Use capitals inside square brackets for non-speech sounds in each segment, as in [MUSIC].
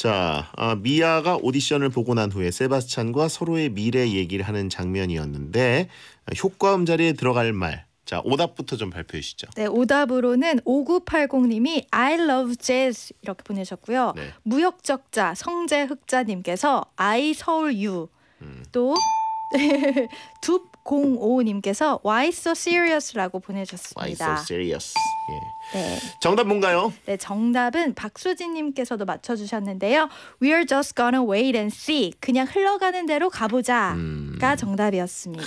자, 아, 미아가 오디션을 보고 난 후에 세바스찬과 서로의 미래 얘기를 하는 장면이었는데 아, 효과음 자리에 들어갈 말. 자, 오답부터 좀 발표해 주시죠. 네, 오답으로는 5980님이 I love jazz 이렇게 보내셨고요. 네. 무역적자 성재흑자님께서 I 서울 유. 음. 또 [LAUGHS] 둡05님께서 Why so serious라고 보내셨습니다. Why so serious? 예. 네. 정답 뭔가요? 네, 정답은 박수진님께서도 맞춰주셨는데요. We're just gonna wait and see. 그냥 흘러가는 대로 가보자. 음. 가 그러니까 정답이었습니다.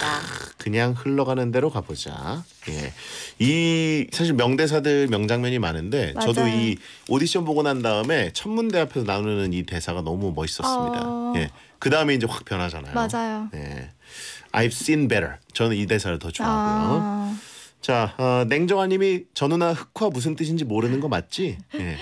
그냥 흘러가는 대로 가보자. 예. 이 사실 명대사들 명장면이 많은데 맞아요. 저도 이 오디션 보고 난 다음에 천문대 앞에서 나누는 이 대사가 너무 멋있었습니다. 어... 예. 그 다음에 이제 확 변하잖아요. 맞아요. 예. I've seen better. 저는 이 대사를 더 좋아하고요. 아... 자, 어, 냉정아님이 저 누나 흑화 무슨 뜻인지 모르는 거 맞지? 예.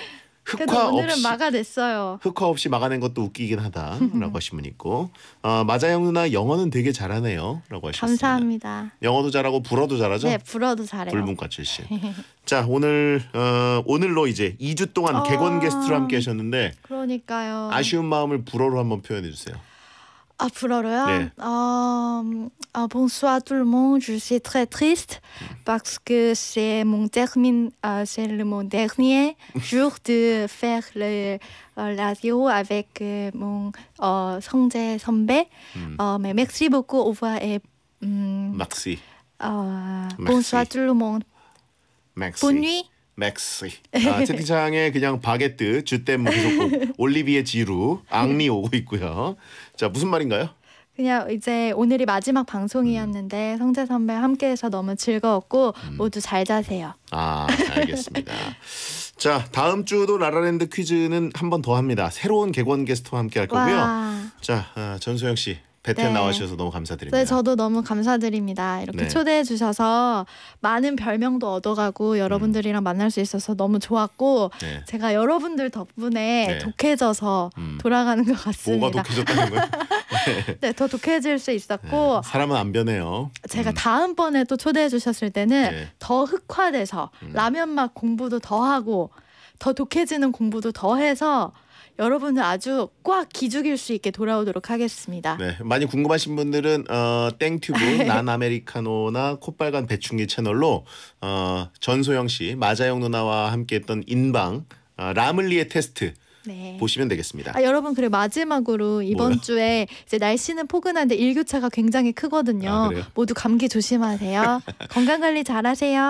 흑화 없이 막아냈어요. 흑화 없이 막아낸 것도 웃기긴 하다라고 [LAUGHS] 하신분 있고 어, 마자영 누나 영어는 되게 잘하네요라고 하셨습니다. 감사합니다. 영어도 잘하고 불어도 잘하죠? 네, 불어도 잘해요. 불문과 출신. [LAUGHS] 자 오늘 어, 오늘로 이제 2주 동안 어... 개건 게스트로 함께 하셨는데 그러니까요. 아쉬운 마음을 불어로 한번 표현해 주세요. à ah, euh, euh, bonsoir tout le monde. Je suis très triste parce que c'est mon euh, c'est le dernier [LAUGHS] jour de faire le radio avec mon Songjae hmm. mais merci beaucoup. Au revoir et hmm, merci. Bonsoir tout le monde. Merci. Bonne nuit. 맥스. 아, 채팅창에 그냥 바게트, 주무 계속 올리비에 지루, 앙리 오고 있고요. 자 무슨 말인가요? 그냥 이제 오늘이 마지막 방송이었는데 음. 성재 선배 함께해서 너무 즐거웠고 음. 모두 잘 자세요. 아 알겠습니다. 자 다음 주도 라라랜드 퀴즈는 한 번 더 합니다. 새로운 개관 게스트와 함께할 거고요. 와. 자 어, 전소영 씨 베텐 네. 나와주셔서 너무 감사드립니다. 네, 저도 너무 감사드립니다. 이렇게 네. 초대해 주셔서 많은 별명도 얻어가고 여러분들이랑 음. 만날 수 있어서 너무 좋았고 네. 제가 여러분들 덕분에 네. 독해져서 음. 돌아가는 것 같습니다. 뭐가 독해졌다는 거예요? [LAUGHS] 네, 더 독해질 수 있었고 네, 사람은 안 변해요. 제가 음. 다음번에 또 초대해 주셨을 때는 네. 더 흑화돼서 음. 라면 맛 공부도 더 하고 더 독해지는 공부도 더 해서 여러분을 아주 꽉 기죽일 수 있게 돌아오도록 하겠습니다. 네, 많이 궁금하신 분들은 어, 땡튜브 [LAUGHS] 네. 난 아메리카노나 콧빨간 배충기 채널로 어, 전소영 씨, 마자영 누나와 함께했던 인방 어, 라믈리의 테스트 네. 보시면 되겠습니다. 아, 여러분 그래 마지막으로 이번 뭐요? 주에 이제 날씨는 포근한데 일교차가 굉장히 크거든요. 아, 모두 감기 조심하세요. [LAUGHS] 건강 관리 잘하세요.